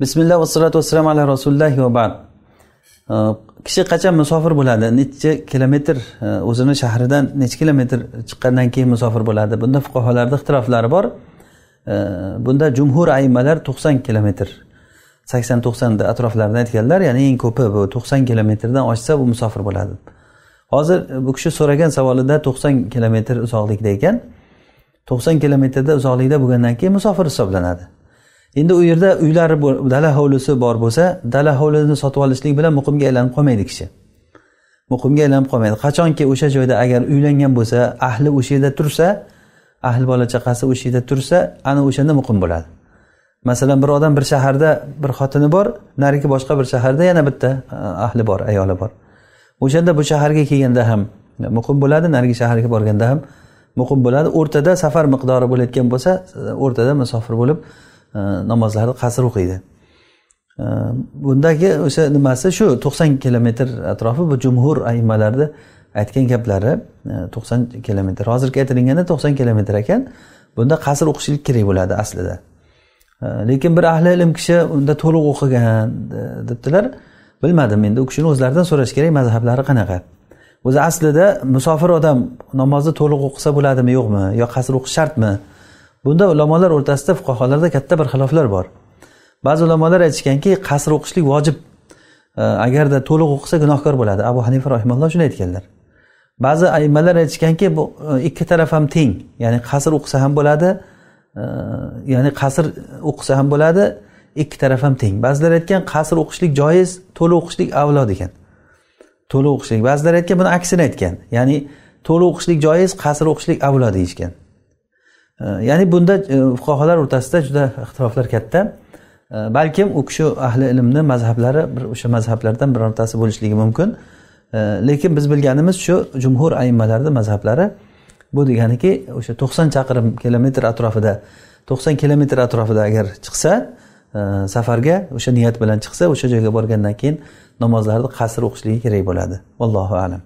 bismillah vassalotu vassalam ala rasulillahi va bad kishi qachon musofir bo'ladi necha kilometr e, o'zini shahridan necha kilometr chiqqandan keyin musofir bo'ladi bunda fuqarolarni ixtiroflari bor bunda jumhur aymalar to'qson kilometr sakson to'qson atroflarida aytganlar ya'ni eng ko'pi bu to'qson kilometrdan oshsa bu musofir bo'ladi hozir e, bu kishi so'ragan savolida to'qson kilometr uzoqlikda ekan to'qson kilometrda uzoqlikda bo'lgandan keyin musofir hisoblanadi endi u yerda uylari dala hovlisi bor bo'lsa dala hovlini sotib olishlik bilan muqimga aylanib qolmaydi kishi muqimga aylanib qolmaydi qachonki o'sha joyda agar uylangan bo'lsa ahli o'sha yerda tursa ahli bola chaqasi o'sha yerda tursa ana o'shanda muqim bo'ladi masalan bir odam bir shaharda bir xotini bor narigi boshqa bir shaharda yana bitta ahli bor ayoli bor o'shanda bu shaharga kelganda ham muqim bo'ladi narigi shaharga borganda ham muqim bo'ladi o'rtada safar miqdori bo'layotgan bo'lsa o'rtada musofir bo'lib namozlarni qasr o'qiydi bundagi o'sha nimasi shu to'qson kilometr atrofi bu jumhur aimmalarni aytgan gaplari to'qson kilometr hozirgi aytilganda to'qson kilometr ekan bunda qasr o'qishlik kerak bo'ladi aslida lekin bir ahli ilm kishi unda to'liq o'qigan e, debdilar bilmadim endi u kishini o'zlaridan so'rash kerak mazhablari qanaqa o'zi aslida musofir odam namozni to'liq o'qisa bo'ladimi yo'qmi yo qasr o'qish shartmi bunda ulamolar o'rtasida fuqarolarda katta bir xiloflar bor ba'zi ulamolar aytishganki qasr o'qishlik vojib agarda to'liq o'qisa gunohkor bo'ladi abu hanifa rahimalloh shuni aytganlar ba'zi aymalar aytishganki bu e, ikki taraf ham teng ya'ni qasr o'qisa ham bo'ladi e, ya'ni qasr o'qisa ham bo'ladi ikki taraf ham teng ba'zilar aytgan qasr o'qishlik joiz to'liq o'qishlik avlo degan to'liq o'qishlik ba'zilar aytgan buni aksini aytgan ya'ni to'liq o'qishlik joiz qasr o'qishlik avlo deyishgan ya'ni bunda e, fuqarolar o'rtasida juda ixtiroflar katta balkim u kishi ahli ilmni mazhablari bir o'sha mazhablardan birortasi bo'lishligi mumkin lekin biz bilganimiz shu jumhur ayimmalarni mazhablari bu deganiki o'sha to'qson chaqirim kilometr atrofida to'qson kilometr atrofida agar chiqsa e, safarga o'sha niyat bilan chiqsa o'sha joyga borgandan keyin namozlarni qasr o'qishligi kerak bo'ladi allohu alam